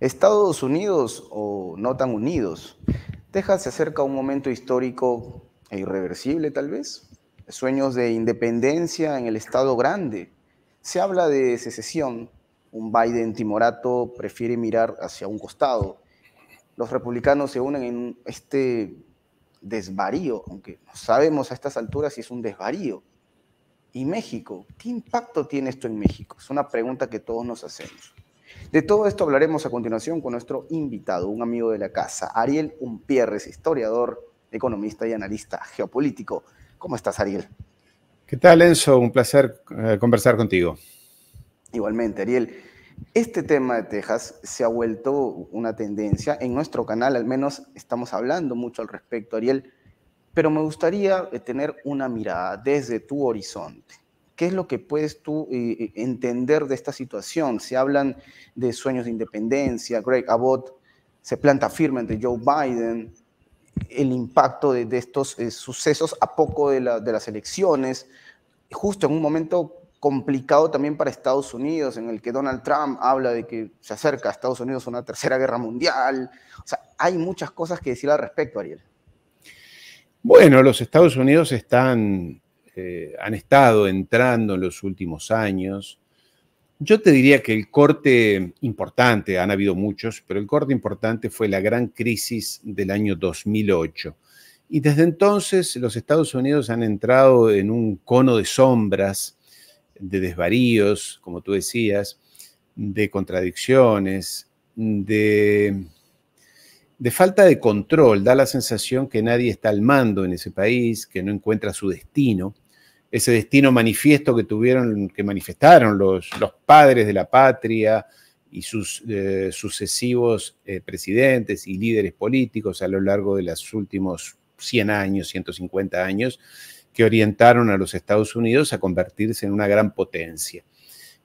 Estados Unidos o no tan unidos. Texas se acerca a un momento histórico e irreversible tal vez. Sueños de independencia en el Estado grande. Se habla de secesión. Un Biden timorato prefiere mirar hacia un costado. Los republicanos se unen en este desvarío, aunque no sabemos a estas alturas si es un desvarío. ¿Y México? ¿Qué impacto tiene esto en México? Es una pregunta que todos nos hacemos. De todo esto hablaremos a continuación con nuestro invitado, un amigo de la casa, Ariel Umpierres, historiador, economista y analista geopolítico. ¿Cómo estás, Ariel? ¿Qué tal, Enzo? Un placer eh, conversar contigo. Igualmente, Ariel. Este tema de Texas se ha vuelto una tendencia. En nuestro canal al menos estamos hablando mucho al respecto, Ariel, pero me gustaría eh, tener una mirada desde tu horizonte. ¿Qué es lo que puedes tú eh, eh, entender de esta situación? Se hablan de sueños de independencia, Greg Abbott se planta firme ante Joe Biden, el impacto de, estos eh, sucesos a poco de, de las elecciones, justo en un momento complicado también para Estados Unidos, en el que Donald Trump habla de que se acerca a Estados Unidos una tercera guerra mundial. O sea, hay muchas cosas que decir al respecto, Ariel. Bueno, los Estados Unidos están eh, han estado entrando en los últimos años. Yo te diría que el corte importante, han habido muchos, pero el corte importante fue la gran crisis del año 2008. Y desde entonces los Estados Unidos han entrado en un cono de sombras, de desvaríos, como tú decías, de contradicciones, de, de falta de control. Da la sensación que nadie está al mando en ese país, que no encuentra su destino ese destino manifiesto que tuvieron, que manifestaron los, los padres de la patria y sus eh, sucesivos eh, presidentes y líderes políticos a lo largo de los últimos 100 años, 150 años, que orientaron a los Estados Unidos a convertirse en una gran potencia.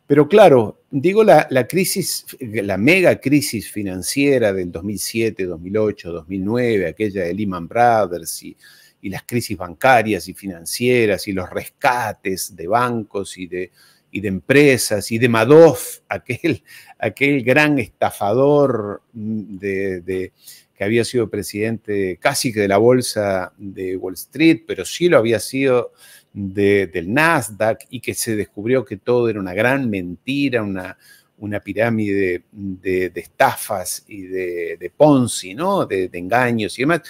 Pero claro, digo la, la crisis, la mega crisis financiera del 2007, 2008, 2009, aquella de Lehman Brothers y y las crisis bancarias y financieras y los rescates de bancos y de, y de empresas y de Madoff, aquel, aquel gran estafador mm, de, que había sido presidente casi que de la bolsa de Wall Street, pero sí lo había sido del Nasdaq y que se descubrió que todo era una gran mentira, una, una pirámide de, estafas y de, de Ponzi, ¿no? De, engaños y demás.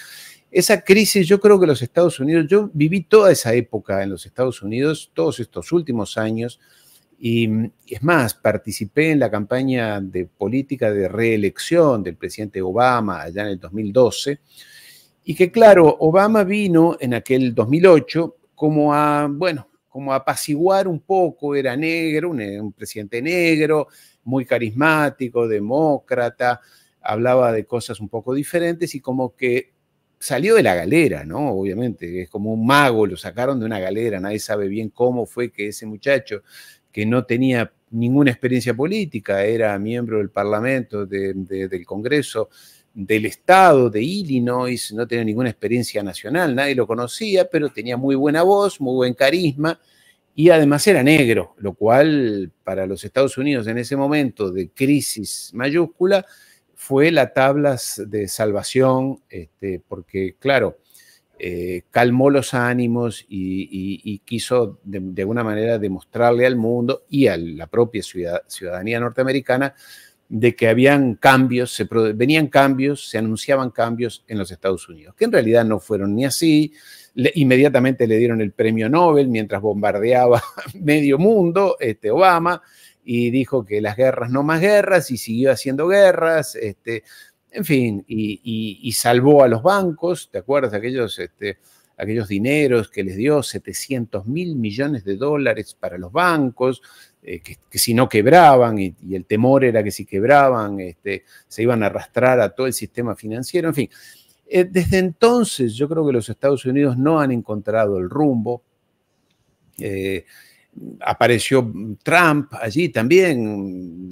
Esa crisis, yo creo que los Estados Unidos, yo viví toda esa época en los Estados Unidos, todos estos últimos años, y es más, participé en la campaña de política de reelección del presidente Obama allá en el 2012, y que claro, Obama vino en aquel 2008 como a, bueno, como a apaciguar un poco, era negro, un, un presidente negro, muy carismático, demócrata, hablaba de cosas un poco diferentes y como que salió de la galera, ¿no? Obviamente, es como un mago, lo sacaron de una galera, nadie sabe bien cómo fue que ese muchacho, que no tenía ninguna experiencia política, era miembro del Parlamento, del Congreso, del Estado de Illinois, no tenía ninguna experiencia nacional, nadie lo conocía, pero tenía muy buena voz, muy buen carisma, y además era negro, lo cual para los Estados Unidos en ese momento de crisis mayúscula, fue la tabla de salvación, este, porque claro, eh, calmó los ánimos y, quiso de, alguna manera demostrarle al mundo y a la propia ciudadanía norteamericana de que habían cambios, venían cambios, se anunciaban cambios en los Estados Unidos, que en realidad no fueron ni así. inmediatamente le dieron el premio Nobel mientras bombardeaba medio mundo, este, Obama, y dijo que las guerras no más guerras y siguió haciendo guerras, este, en fin, y, salvó a los bancos, ¿te acuerdas? Aquellos, este, aquellos dineros que les dio 700 mil millones de dólares para los bancos, eh, que, si no quebraban, y, el temor era que si quebraban este, se iban a arrastrar a todo el sistema financiero, en fin. Eh, desde entonces yo creo que los Estados Unidos no han encontrado el rumbo. Eh, apareció Trump allí también,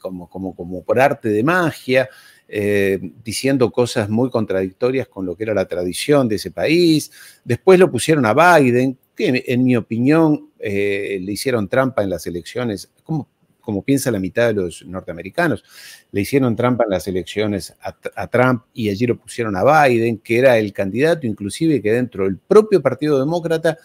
como, por arte de magia, eh, diciendo cosas muy contradictorias con lo que era la tradición de ese país. Después lo pusieron a Biden, que en, mi opinión eh, le hicieron trampa en las elecciones, como, piensa la mitad de los norteamericanos, le hicieron trampa en las elecciones a, a Trump y allí lo pusieron a Biden, que era el candidato inclusive que dentro del propio Partido Demócrata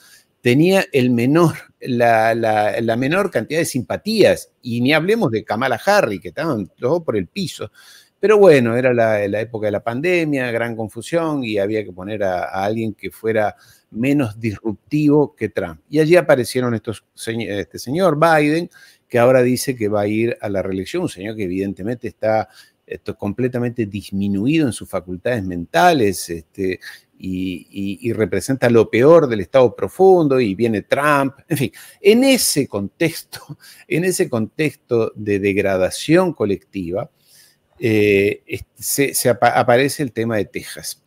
tenía el menor, la, menor cantidad de simpatías, y ni hablemos de Kamala Harry, que estaban todos por el piso. Pero bueno, era la, época de la pandemia, gran confusión, y había que poner a, alguien que fuera menos disruptivo que Trump. Y allí aparecieron estos, este señor Biden, que ahora dice que va a ir a la reelección, un señor que evidentemente está esto, completamente disminuido en sus facultades mentales, este, y, representa lo peor del Estado profundo y viene Trump. En fin, en ese contexto, en ese contexto de degradación colectiva, eh, se, aparece el tema de Texas.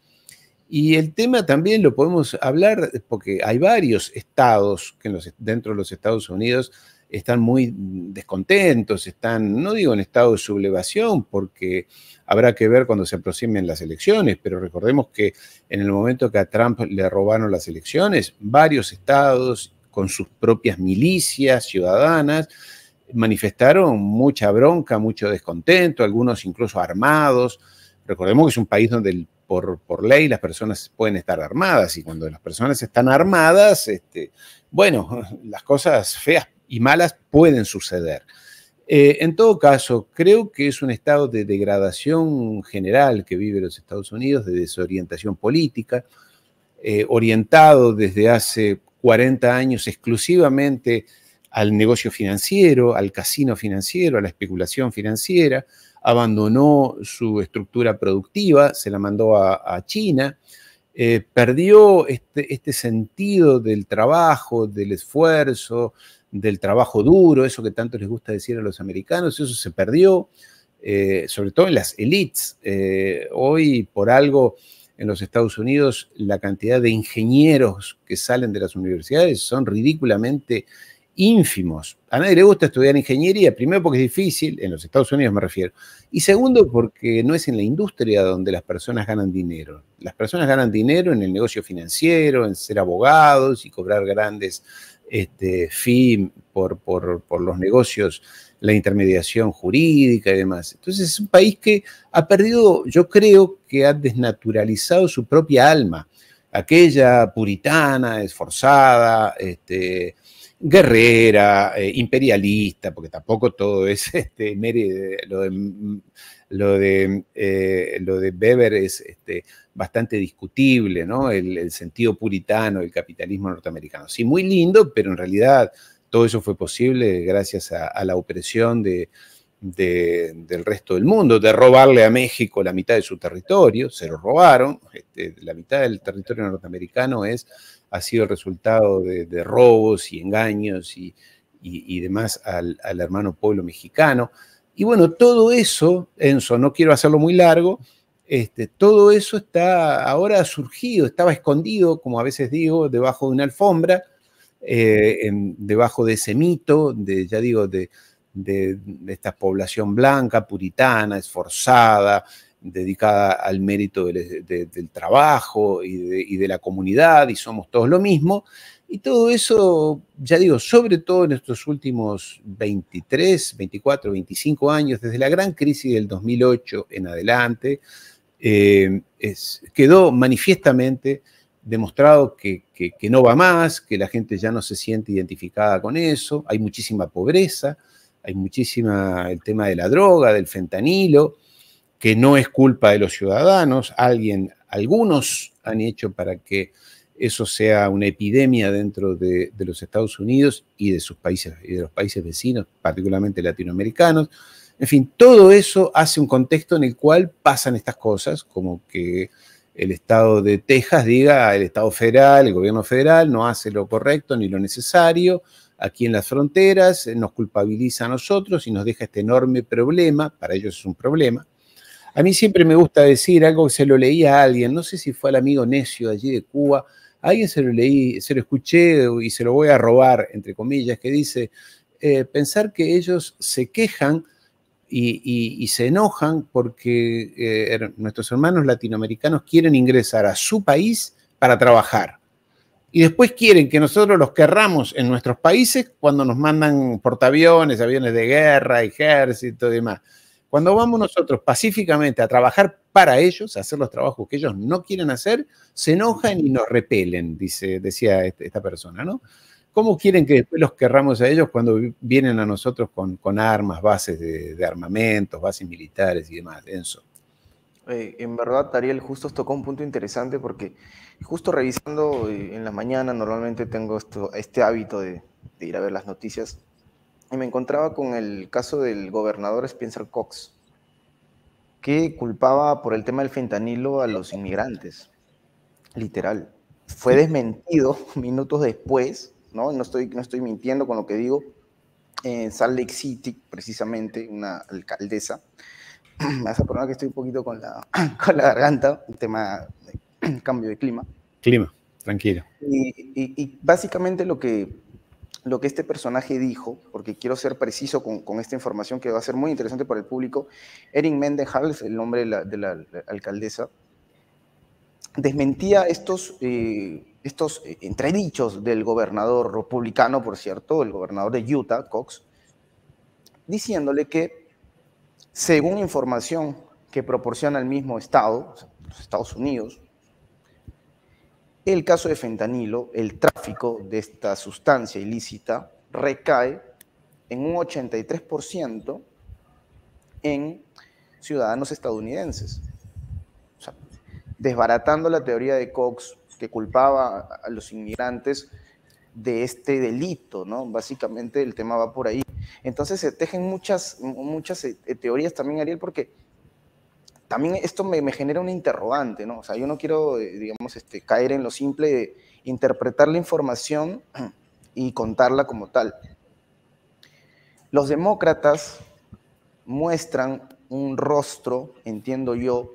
Y el tema también lo podemos hablar porque hay varios estados que dentro de los Estados Unidos están muy descontentos, están, no digo en estado de sublevación, porque habrá que ver cuando se aproximen las elecciones, pero recordemos que en el momento que a Trump le robaron las elecciones, varios estados con sus propias milicias ciudadanas manifestaron mucha bronca, mucho descontento, algunos incluso armados. Recordemos que es un país donde por, ley las personas pueden estar armadas y cuando las personas están armadas, este, bueno, las cosas feas y malas pueden suceder. Eh, en todo caso, creo que es un estado de degradación general que vive los Estados Unidos, de desorientación política, eh, orientado desde hace 40 años exclusivamente al negocio financiero, al casino financiero, a la especulación financiera, abandonó su estructura productiva, se la mandó a, China, eh, perdió este, este, sentido del trabajo, del esfuerzo, del trabajo duro, eso que tanto les gusta decir a los americanos, eso se perdió, eh, sobre todo en las elites. Eh, hoy, por algo, en los Estados Unidos, la cantidad de ingenieros que salen de las universidades son ridículamente ínfimos. A nadie le gusta estudiar ingeniería, primero porque es difícil, en los Estados Unidos me refiero, y segundo porque no es en la industria donde las personas ganan dinero. Las personas ganan dinero en el negocio financiero, en ser abogados y cobrar grandes este, por, los negocios, la intermediación jurídica y demás. Entonces es un país que ha perdido, yo creo que ha desnaturalizado su propia alma, aquella puritana, esforzada, este, guerrera, eh, imperialista, porque tampoco todo es este, lo de eh, lo de, Weber es este, bastante discutible, ¿no? El, sentido puritano del capitalismo norteamericano. Sí, muy lindo, pero en realidad todo eso fue posible gracias a, la opresión del resto del mundo, de robarle a México la mitad de su territorio, se lo robaron, este, la mitad del territorio norteamericano es, ha sido el resultado de, robos y engaños y, demás al, hermano pueblo mexicano. Y bueno, todo eso, Enzo, no quiero hacerlo muy largo, este, todo eso está ahora surgido, estaba escondido, como a veces digo, debajo de una alfombra, eh, debajo de ese mito, de, ya digo, de, de, esta población blanca, puritana, esforzada, dedicada al mérito del, trabajo y de, la comunidad y somos todos lo mismo, y todo eso, ya digo, sobre todo en estos últimos 23, 24, 25 años, desde la gran crisis del 2008 en adelante, eh, quedó manifiestamente demostrado que, que, no va más, que la gente ya no se siente identificada con eso, hay muchísima pobreza, hay muchísima el tema de la droga, del fentanilo, que no es culpa de los ciudadanos, alguien, algunos han hecho para que eso sea una epidemia dentro de, los Estados Unidos y de sus países y de los países vecinos, particularmente latinoamericanos. En fin, todo eso hace un contexto en el cual pasan estas cosas, como que el Estado de Texas diga, el Estado federal, el gobierno federal no hace lo correcto ni lo necesario aquí en las fronteras, eh, nos culpabiliza a nosotros y nos deja este enorme problema, para ellos es un problema, a mí siempre me gusta decir algo que se lo leía a alguien, no sé si fue al amigo necio allí de Cuba, alguien se lo leí, se lo escuché y se lo voy a robar, entre comillas, que dice, eh, pensar que ellos se quejan y, se enojan porque eh, er, nuestros hermanos latinoamericanos quieren ingresar a su país para trabajar. Y después quieren que nosotros los querramos en nuestros países cuando nos mandan portaaviones, aviones de guerra, ejército y demás. Cuando vamos nosotros pacíficamente a trabajar para ellos, hacer los trabajos que ellos no quieren hacer, se enojan y nos repelen, dice, decía este, esta persona, ¿no? ¿Cómo quieren que después los querramos a ellos cuando vienen a nosotros con, armas, bases de, de, armamentos, bases militares y demás, eh, en verdad, Tariel, justo tocó un punto interesante porque justo revisando eh, en la mañana, normalmente tengo esto, este hábito de, de ir a ver las noticias, y me encontraba con el caso del gobernador Spencer Cox, que culpaba por el tema del fentanilo a los inmigrantes, literal. Fue desmentido minutos después, ¿no? No estoy, no estoy mintiendo con lo que digo. En Salt Lake City, precisamente, una alcaldesa, me hace que estoy un poquito con la, la garganta, un tema de cambio de clima. Clima, tranquilo. y básicamente lo que lo que este personaje dijo, porque quiero ser preciso con, esta información que va a ser muy interesante para el público, Erin Mendez-Halls, el nombre de la, alcaldesa, desmentía estos, eh, estos eh, entredichos del gobernador republicano, por cierto, el gobernador de Utah, Cox, diciéndole que, según información que proporciona el mismo Estado, los Estados Unidos, el caso de fentanilo, el tráfico de esta sustancia ilícita, recae en un 83% en ciudadanos estadounidenses. O sea, desbaratando la teoría de Cox que culpaba a los inmigrantes de este delito, ¿no? Básicamente el tema va por ahí. Entonces se tejen muchas, muchas eh, teorías también, Ariel, porque también esto me, genera un interrogante, ¿no? O sea, yo no quiero, eh, digamos, este, caer en lo simple de interpretar la información y contarla como tal. Los demócratas muestran un rostro, entiendo yo,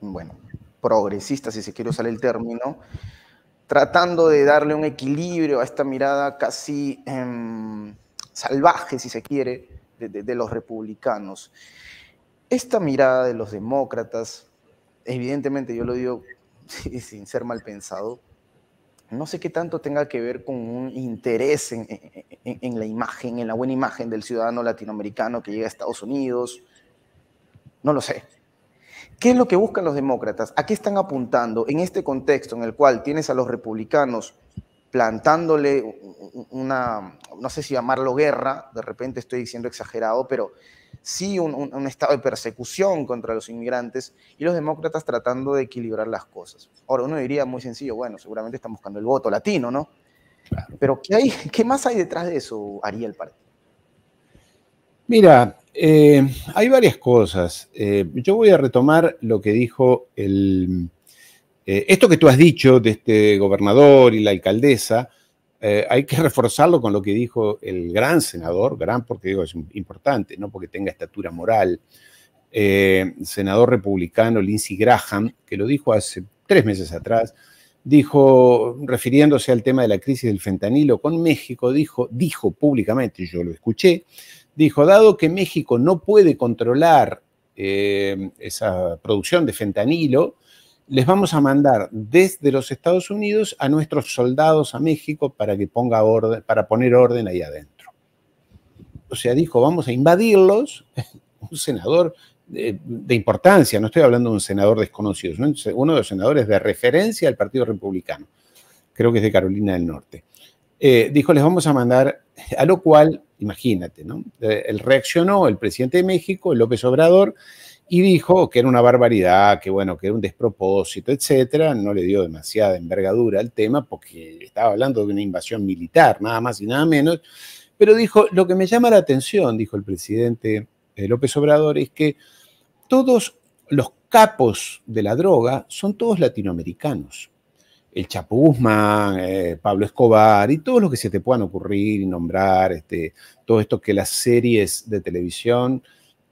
bueno, progresista, si se quiere usar el término, tratando de darle un equilibrio a esta mirada casi em, salvaje, si se quiere, de los republicanos. Esta mirada de los demócratas, evidentemente yo lo digo sin ser mal pensado, no sé qué tanto tenga que ver con un interés en, la imagen, en la buena imagen del ciudadano latinoamericano que llega a Estados Unidos. No lo sé. ¿Qué es lo que buscan los demócratas? ¿A qué están apuntando en este contexto en el cual tienes a los republicanos plantándole una, no sé si llamarlo guerra, de repente estoy diciendo exagerado, pero sí un, estado de persecución contra los inmigrantes y los demócratas tratando de equilibrar las cosas. Ahora, uno diría muy sencillo, bueno, seguramente están buscando el voto latino, ¿no? Pero ¿qué, hay, ¿qué más hay detrás de eso, Ariel? Partido? Mira, eh, hay varias cosas. Eh, yo voy a retomar lo que dijo el eh, esto que tú has dicho de este gobernador y la alcaldesa, eh, hay que reforzarlo con lo que dijo el gran senador, gran porque digo es importante, no porque tenga estatura moral, eh, senador republicano Lindsey Graham, que lo dijo hace tres meses atrás, dijo, refiriéndose al tema de la crisis del fentanilo con México, dijo, dijo públicamente, yo lo escuché, dijo, dado que México no puede controlar esa producción de fentanilo, les vamos a mandar desde los Estados Unidos a nuestros soldados a México para que ponga para poner orden ahí adentro. O sea, dijo, vamos a invadirlos. Un senador de, importancia, no estoy hablando de un senador desconocido, uno de los senadores de referencia del Partido Republicano, creo que es de Carolina del Norte. Eh, dijo, les vamos a mandar, a lo cual, imagínate, eh, reaccionó el presidente de México, López Obrador, y dijo que era una barbaridad, que bueno, que era un despropósito, etcétera. No le dio demasiada envergadura al tema porque estaba hablando de una invasión militar, nada más y nada menos. Pero dijo, lo que me llama la atención, dijo el presidente eh, López Obrador, es que todos los capos de la droga son todos latinoamericanos. El Chapo Guzmán, eh, Pablo Escobar y todos los que se te puedan ocurrir y nombrar, este, todo esto que las series de televisión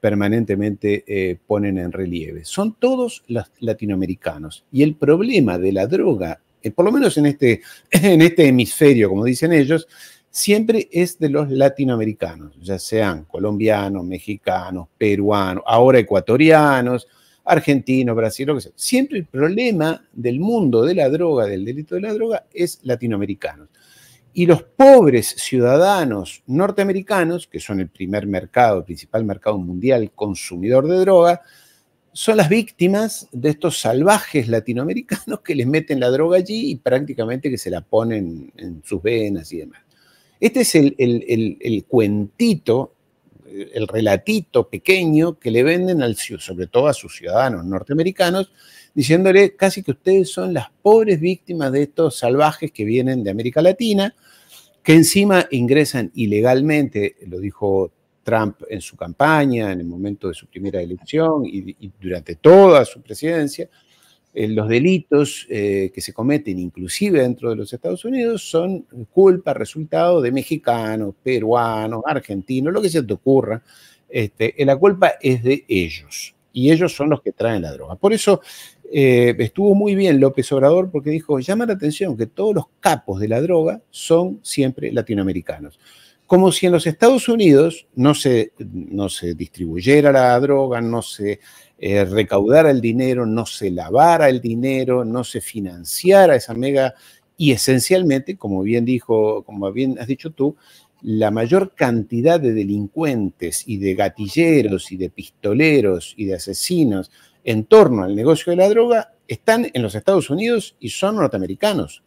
permanentemente eh, ponen en relieve. Son todos los latinoamericanos. Y el problema de la droga, eh, por lo menos en este, en este hemisferio, como dicen ellos, siempre es de los latinoamericanos, ya sean colombianos, mexicanos, peruanos, ahora ecuatorianos, argentinos, brasileños, siempre el problema del mundo de la droga, del delito de la droga, es latinoamericanos y los pobres ciudadanos norteamericanos, que son el primer mercado, el principal mercado mundial consumidor de droga, son las víctimas de estos salvajes latinoamericanos que les meten la droga allí y prácticamente que se la ponen en sus venas y demás. Este es el, el cuentito el relatito pequeño que le venden, al, sobre todo a sus ciudadanos norteamericanos, diciéndole casi que ustedes son las pobres víctimas de estos salvajes que vienen de América Latina, que encima ingresan ilegalmente, lo dijo Trump en su campaña, en el momento de su primera elección y, y durante toda su presidencia, eh, los delitos eh, que se cometen inclusive dentro de los Estados Unidos son culpa, resultado de mexicanos, peruanos, argentinos, lo que se te ocurra. Este, eh, la culpa es de ellos y ellos son los que traen la droga. Por eso estuvo muy bien López Obrador porque dijo, llama la atención que todos los capos de la droga son siempre latinoamericanos. Como si en los Estados Unidos no se, no se distribuyera la droga, no se Recaudar eh, recaudara el dinero, no se lavara el dinero, no se financiara esa mega y esencialmente, como bien dijo, como bien has dicho tú, la mayor cantidad de delincuentes y de gatilleros y de pistoleros y de asesinos en torno al negocio de la droga están en los Estados Unidos y son norteamericanos.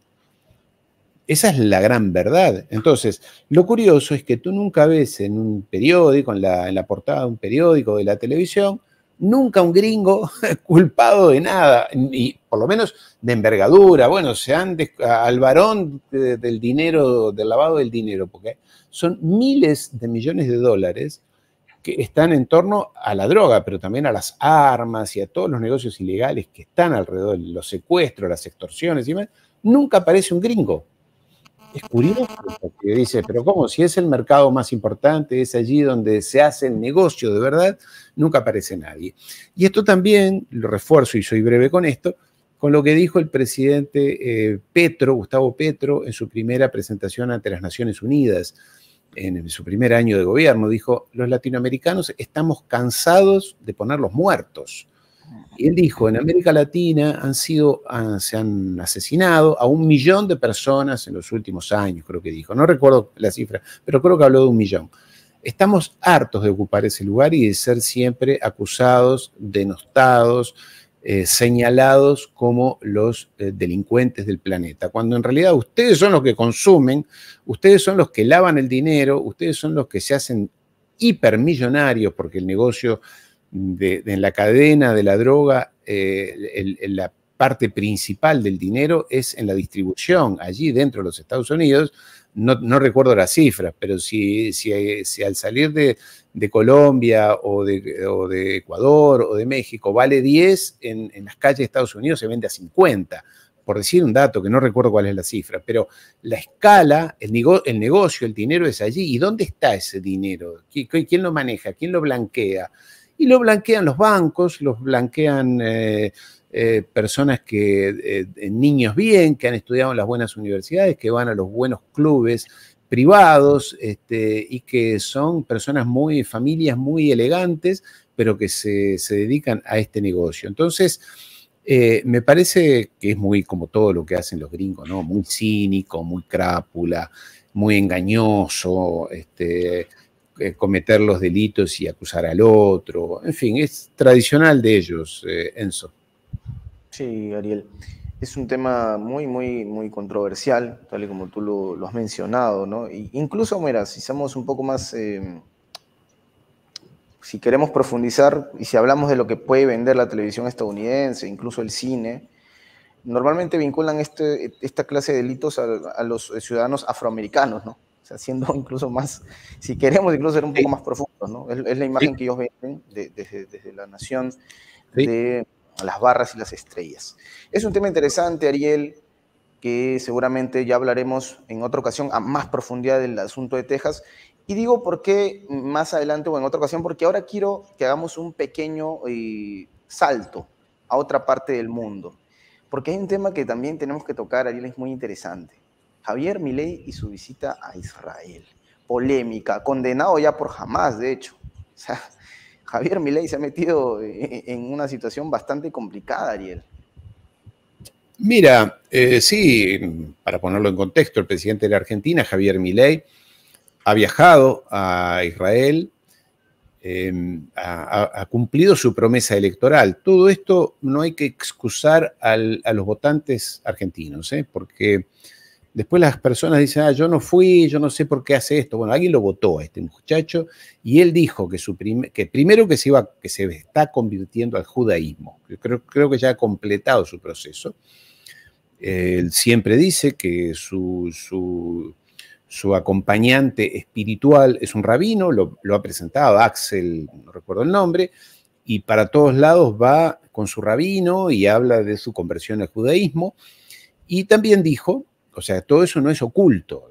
Esa es la gran verdad. Entonces, lo curioso es que tú nunca ves en un periódico, en la portada de un periódico de la televisión, nunca un gringo culpado de nada, y por lo menos de envergadura. Bueno, se han al varón del dinero, del lavado del dinero, porque son miles de millones de dólares que están en torno a la droga, pero también a las armas y a todos los negocios ilegales que están alrededor, los secuestros, las extorsiones y demás. Nunca aparece un gringo es curioso, porque dice, pero ¿cómo? Si es el mercado más importante, es allí donde se hace el negocio de verdad, nunca aparece nadie. Y esto también, lo refuerzo y soy breve con esto, con lo que dijo el presidente eh, Petro, Gustavo Petro, en su primera presentación ante las Naciones Unidas, en su primer año de gobierno, dijo, los latinoamericanos estamos cansados de ponerlos muertos. Y él dijo, en América Latina han sido, ah, se han asesinado a un millón de personas en los últimos años, creo que dijo. No recuerdo la cifra, pero creo que habló de un millón. Estamos hartos de ocupar ese lugar y de ser siempre acusados, denostados, eh, señalados como los eh, delincuentes del planeta, cuando en realidad ustedes son los que consumen, ustedes son los que lavan el dinero, ustedes son los que se hacen hipermillonarios porque el negocio en la cadena de la droga, eh, la parte principal del dinero es en la distribución, allí dentro de los Estados Unidos. No, recuerdo las cifras, pero si, si, al salir de, Colombia o de, Ecuador o de México vale 10, en, las calles de Estados Unidos se vende a 50, por decir un dato que no recuerdo cuál es la cifra, pero la escala, el negocio, el dinero es allí. ¿Y dónde está ese dinero? ¿Quién lo maneja? ¿Quién lo blanquea? y lo blanquean los bancos, los blanquean eh, eh, personas que, eh, niños bien, que han estudiado en las buenas universidades, que van a los buenos clubes privados este, y que son personas muy, familias muy elegantes, pero que se, dedican a este negocio. Entonces, me parece que es muy como todo lo que hacen los gringos, ¿no? Muy cínico, muy crápula, muy engañoso, este, eh, cometer los delitos y acusar al otro. En fin, es tradicional de ellos, eh, Enzo. Sí, Ariel. Es un tema muy, muy, muy controversial, tal y como tú lo, has mencionado, ¿no? incluso, mira, si somos un poco más, em, si queremos profundizar y si hablamos de lo que puede vender la televisión estadounidense, incluso el cine, normalmente vinculan este, esta clase de delitos a los ciudadanos afroamericanos, ¿no? haciendo incluso más, si queremos incluso ser un poco más profundos, ¿no? Es, la imagen que ellos ven desde, la nación de las barras y las estrellas. Es un tema interesante, Ariel, que seguramente ya hablaremos en otra ocasión a más profundidad del asunto de Texas. Y digo por qué más adelante o en otra ocasión, porque ahora quiero que hagamos un pequeño eh, salto a otra parte del mundo. Porque hay un tema que también tenemos que tocar, Ariel, es muy interesante. Javier Milei y su visita a Israel. Polémica, condenado ya por jamás, de hecho. sea, Javier Milei se ha metido eh, en una situación bastante complicada, Ariel. Mira, eh, sí, para ponerlo en contexto, el presidente de la Argentina, Javier Milei, ha viajado a Israel, em, ha, cumplido su promesa electoral. Todo esto no hay que excusar a los votantes argentinos, ¿eh? porque Después las personas dicen, ah, yo no fui, yo no sé por qué hace esto. Bueno, alguien lo votó a este muchacho y él dijo que, que primero que se, que se está convirtiendo al judaísmo. creo, que ya ha completado su proceso. Él siempre dice que su, su, acompañante espiritual es un rabino, lo, lo ha presentado Axel, no recuerdo el nombre, y para todos lados va con su rabino y habla de su conversión al judaísmo. Y también dijo o sea, todo eso no es oculto,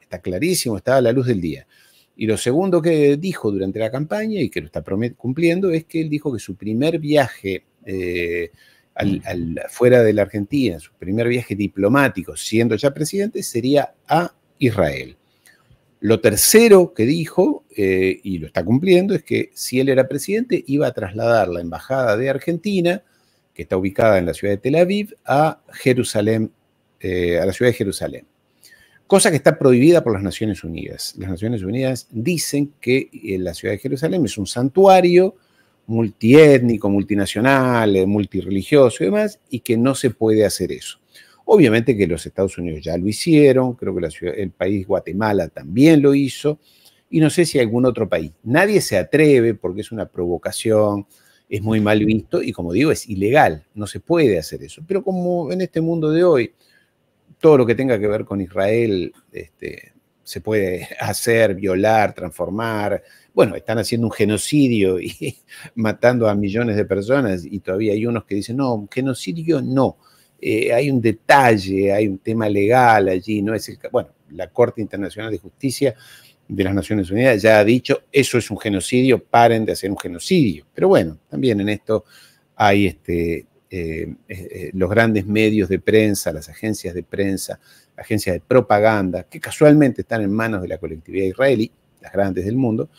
está clarísimo, está a la luz del día. Y lo segundo que dijo durante la campaña y que lo está cumpliendo es que él dijo que su primer viaje eh, mm. al, fuera de la Argentina, su primer viaje diplomático siendo ya presidente, sería a Israel. Lo tercero que dijo, eh, y lo está cumpliendo, es que si él era presidente, iba a trasladar la embajada de Argentina, que está ubicada en la ciudad de Tel Aviv, a Jerusalén eh, a la ciudad de Jerusalén, cosa que está prohibida por las Naciones Unidas. Las Naciones Unidas dicen que eh, la ciudad de Jerusalén es un santuario multiétnico, multinacional, eh, multireligioso y demás, y que no se puede hacer eso. Obviamente que los Estados Unidos ya lo hicieron, creo que el país Guatemala también lo hizo, y no sé si algún otro país. Nadie se atreve porque es una provocación, es muy mal visto y como digo, es ilegal, no se puede hacer eso. Pero como en este mundo de hoy todo lo que tenga que ver con Israel este, se puede hacer, violar, transformar. Bueno, están haciendo un genocidio y matando a millones de personas y todavía hay unos que dicen, no, genocidio no. Eh, hay un detalle, hay un tema legal allí, no es el... Bueno, la Corte Internacional de Justicia de las Naciones Unidas ya ha dicho, eso es un genocidio, paren de hacer un genocidio. Pero bueno, también en esto hay este, eh, eh, eh, los grandes medios de prensa, las agencias de prensa, agencias de propaganda, que casualmente están en manos de la colectividad israelí, las grandes del mundo,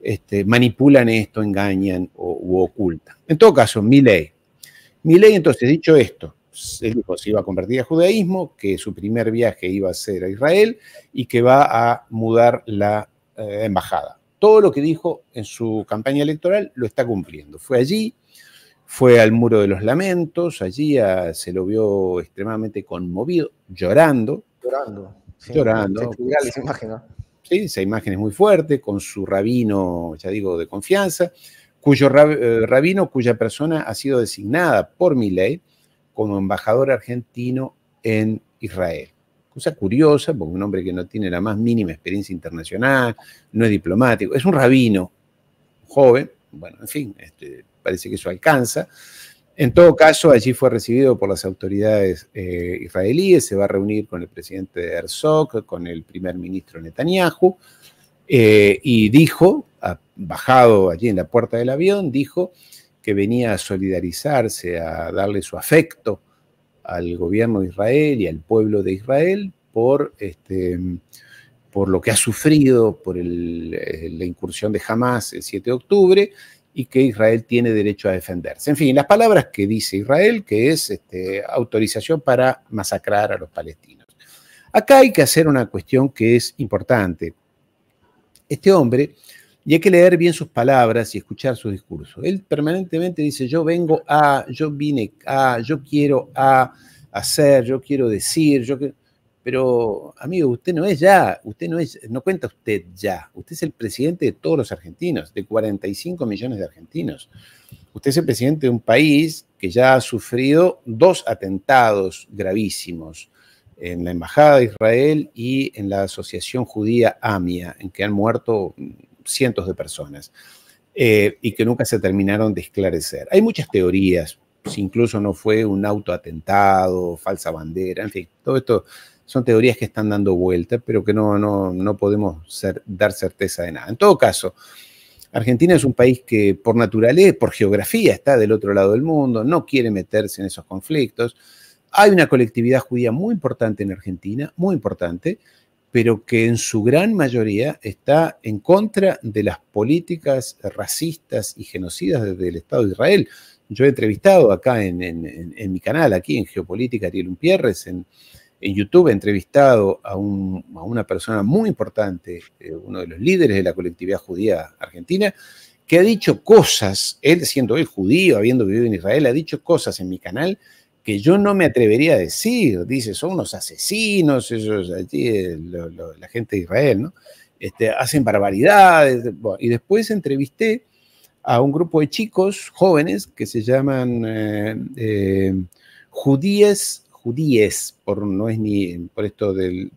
este, manipulan esto, engañan u ocultan. En todo caso, Milley. Milley, entonces, dicho esto, él se iba a convertir a judaísmo, que su primer viaje iba a ser a Israel y que va a mudar la embajada. Todo lo que dijo en su campaña electoral lo está cumpliendo. Fue allí, fue al Muro de los Lamentos, allí ah, se lo vio extremadamente conmovido, llorando. Llorando. Sí, llorando. esa imagen, es muy fuerte, con su rabino, ya digo, de confianza, cuyo eh, rabino, cuya persona ha sido designada por mi ley como embajador argentino en Israel. Cosa curiosa, porque un hombre que no tiene la más mínima experiencia internacional, no es diplomático, es un rabino joven, bueno, en fin, este, parece que eso alcanza. En todo caso, allí fue recibido por las autoridades eh, israelíes, se va a reunir con el presidente Herzog, con el primer ministro Netanyahu, eh, y dijo, bajado allí en la puerta del avión, dijo que venía a solidarizarse, a darle su afecto al gobierno de Israel y al pueblo de Israel por, este, por lo que ha sufrido por eh, la incursión de Hamas el 7 de octubre y que Israel tiene derecho a defenderse. En fin, las palabras que dice Israel, que es este, autorización para masacrar a los palestinos. Acá hay que hacer una cuestión que es importante. Este hombre, y hay que leer bien sus palabras y escuchar su discurso. Él permanentemente dice, yo vengo a, yo vine a, yo quiero a hacer, yo quiero decir, yo quiero... Pero, amigo, usted no es ya, usted no es, no cuenta usted ya. Usted es el presidente de todos los argentinos, de 45 millones de argentinos. Usted es el presidente de un país que ya ha sufrido dos atentados gravísimos en la Embajada de Israel y en la Asociación Judía AMIA, en que han muerto cientos de personas eh, y que nunca se terminaron de esclarecer. Hay muchas teorías, incluso no fue un autoatentado, falsa bandera, en fin, todo esto son teorías que están dando vuelta, pero que no, no, no podemos dar certeza de nada. En todo caso, Argentina es un país que por naturaleza, por geografía, está del otro lado del mundo, no quiere meterse en esos conflictos. Hay una colectividad judía muy importante en Argentina, muy importante, pero que en su gran mayoría está en contra de las políticas racistas y genocidas desde el Estado de Israel. Yo he entrevistado acá en, mi canal, aquí en Geopolítica, Ariel Umpierres, en, en YouTube he entrevistado a, una persona muy importante, eh, uno de los líderes de la colectividad judía argentina, que ha dicho cosas, él siendo hoy judío, habiendo vivido en Israel, ha dicho cosas en mi canal que yo no me atrevería a decir. Dice, son unos asesinos, ellos eh, la gente de Israel, ¿no? Este, hacen barbaridades. y después entrevisté a un grupo de chicos jóvenes que se llaman eh, judíes judíes, por, no es ni, por esto del,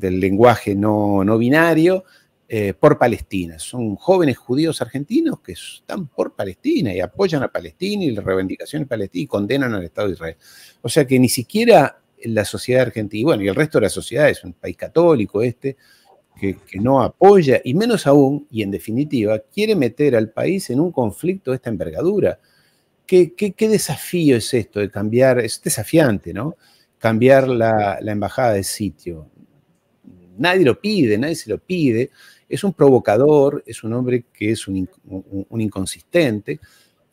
lenguaje no, binario, eh, por Palestina. Son jóvenes judíos argentinos que están por Palestina y apoyan a Palestina y las reivindicaciones Palestina y condenan al Estado de Israel. O sea que ni siquiera la sociedad argentina, y bueno, y el resto de la sociedad es un país católico este, que, que, no apoya, y menos aún, y en definitiva, quiere meter al país en un conflicto de esta envergadura. ¿Qué, desafío es esto de cambiar? Es desafiante, ¿no? Cambiar la, embajada de sitio. Nadie lo pide, nadie se lo pide. Es un provocador, es un hombre que es un, inconsistente,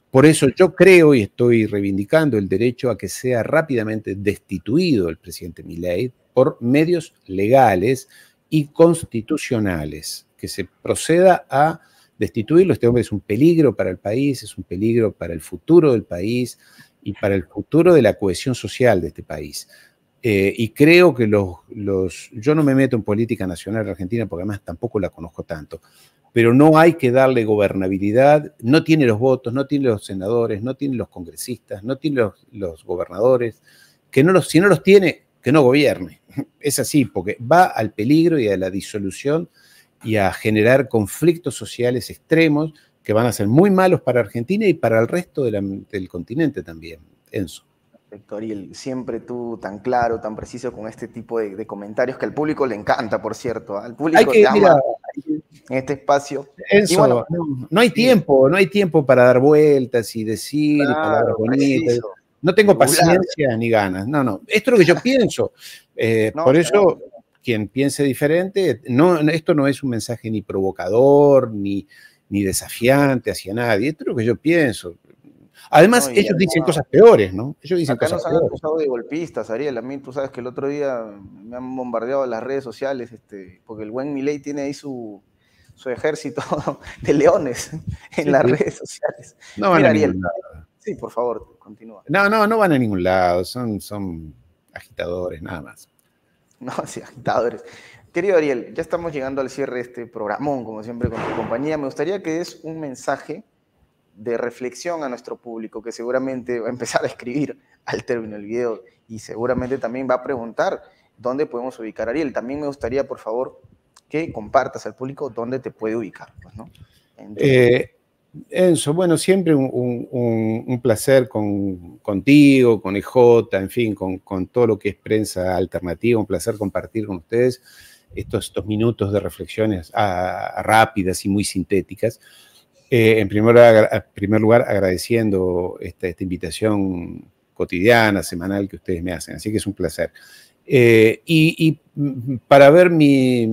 por eso yo creo y estoy reivindicando el derecho a que sea rápidamente destituido el presidente Milei por medios legales y constitucionales, que se proceda a destituirlo. Este hombre es un peligro para el país, es un peligro para el futuro del país y para el futuro de la cohesión social de este país. Eh, y creo que los, Yo no me meto en política nacional argentina porque además tampoco la conozco tanto, pero no hay que darle gobernabilidad, no tiene los votos, no tiene los senadores, no tiene los congresistas, no tiene los, gobernadores, que no los, si no los tiene, que no gobierne. Es así, porque va al peligro y a la disolución y a generar conflictos sociales extremos que van a ser muy malos para Argentina y para el resto del continente también. Enzo. Perfecto, y Siempre tú tan claro, tan preciso con este tipo de, comentarios que al público le encanta, por cierto. ¿ah? Al público hay en este espacio. Enzo, no, hay tiempo, no hay tiempo para dar vueltas y decir palabras bonitas. No tengo paciencia ni ganas. No, no. Esto es lo que yo pienso. Eh, por eso quien piense diferente, no, esto no es un mensaje ni provocador, ni, desafiante hacia nadie, esto es lo que yo pienso. Además, ellos dicen cosas peores, ¿no? Ellos dicen acá nos han acusado de golpistas, Ariel. A mí, tú sabes que el otro día me han bombardeado las redes sociales, este, porque el buen Milei tiene ahí su, ejército de leones en las redes sociales. No a Sí, por favor, continúa. No, no, no van a ningún lado. Son, son agitadores, nada más. No, sí, agitadores. Querido Ariel, ya estamos llegando al cierre de este programón, como siempre, con tu compañía. Me gustaría que des un mensaje de reflexión a nuestro público, que seguramente va a empezar a escribir al término del video y seguramente también va a preguntar dónde podemos ubicar a Ariel. También me gustaría, por favor, que compartas al público dónde te puede ubicar. Pues, ¿no? Eh, Enzo, bueno, siempre un, placer con, contigo, con EJ, en fin, con, todo lo que es prensa alternativa, un placer compartir con ustedes estos, estos minutos de reflexiones ah, rápidas y muy sintéticas. Eh, en primer, primer lugar, agradeciendo esta invitación cotidiana, semanal que ustedes me hacen, así que es un placer. Eh, y, mm, mm, para ver mi,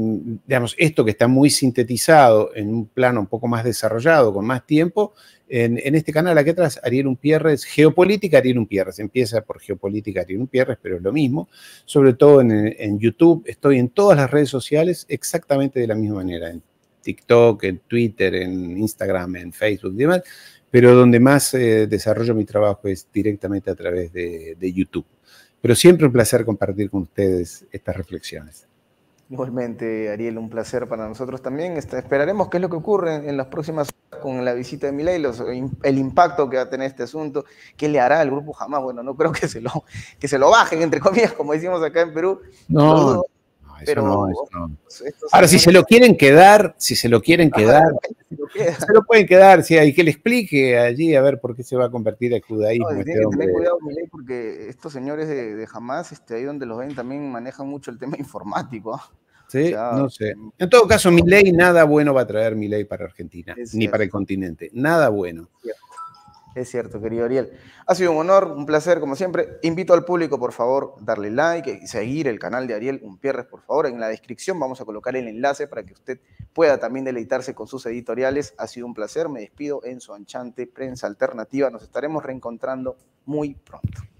digamos, esto que está muy sintetizado en un plano un poco más desarrollado, con más tiempo, en, este canal aquí atrás, Ariel Umpierres, Geopolítica Ariel Umpierres, empieza por Geopolítica Ariel Umpierres, pero es lo mismo, sobre todo en, YouTube, estoy en todas las redes sociales exactamente de la misma manera, en TikTok, en Twitter, en Instagram, en Facebook y demás, pero donde más eh, desarrollo mi trabajo es directamente a través de YouTube. Pero siempre un placer compartir con ustedes estas reflexiones. Igualmente, Ariel, un placer para nosotros también. Este, esperaremos qué es lo que ocurre en las próximas horas con la visita de Milei, eh, el impacto que va a tener este asunto, qué le hará al grupo jamás. Bueno, no creo que se lo, que se lo bajen, entre comillas, como decimos acá en Perú. No, pero, Ahora, si se lo quieren quedar, si se lo quieren quedar, se lo, pueden quedar, si hay que le explique allí a ver por qué se va a convertir a judaísmo. No, este que tener cuidado, porque estos señores de, jamás, este, ahí donde los ven, también manejan mucho el tema informático. Sí, no sé. En todo caso, mi ley nada bueno va a traer mi ley para Argentina, ni para el continente. Nada bueno. Es cierto, querido Ariel. Ha sido un honor, un placer, como siempre. Invito al público, por favor, darle like y seguir el canal de Ariel Umpierres, por favor. En la descripción vamos a colocar el enlace para que usted pueda también deleitarse con sus editoriales. Ha sido un placer. Me despido en su anchante prensa alternativa. Nos estaremos reencontrando muy pronto.